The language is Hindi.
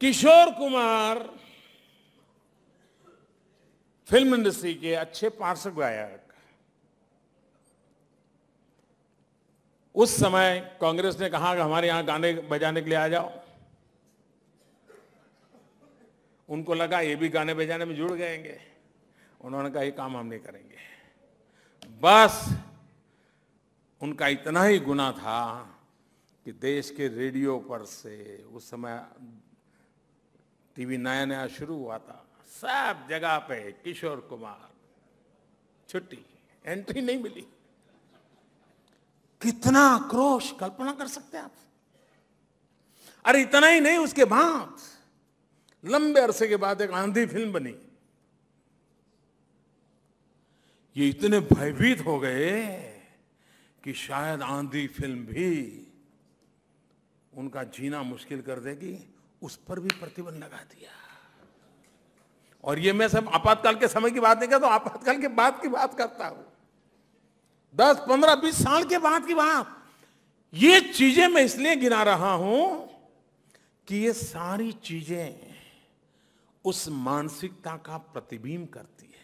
किशोर कुमार फिल्म इंडस्ट्री के अच्छे पार्श्व गायक उस समय कांग्रेस ने कहा कि हमारे यहां गाने बजाने के लिए आ जाओ उनको लगा ये भी गाने बजाने में जुड़ गएंगे उन्होंने कहा ये काम हम नहीं करेंगे बस उनका इतना ही गुना था कि देश के रेडियो पर से उस समय टीवी नया नया शुरू हुआ था सब जगह पे किशोर कुमार छुट्टी एंट्री नहीं मिली कितना क्रोश कल्पना कर सकते आप अरे इतना ही नहीं उसके बाद लंबे अरसे के बाद एक आंधी फिल्म बनी ये इतने भयभीत हो गए कि शायद आंधी फिल्म भी उनका जीना मुश्किल कर देगी उस पर भी प्रतिबंध लगा दिया और ये मैं सब आपातकाल के समय की बात नहीं करता तो आपातकाल के बाद की बात करता हूं दस पंद्रह बीस साल के बाद की बात ये चीजें मैं इसलिए गिना रहा हूं कि ये सारी चीजें उस मानसिकता का प्रतिबिंब करती है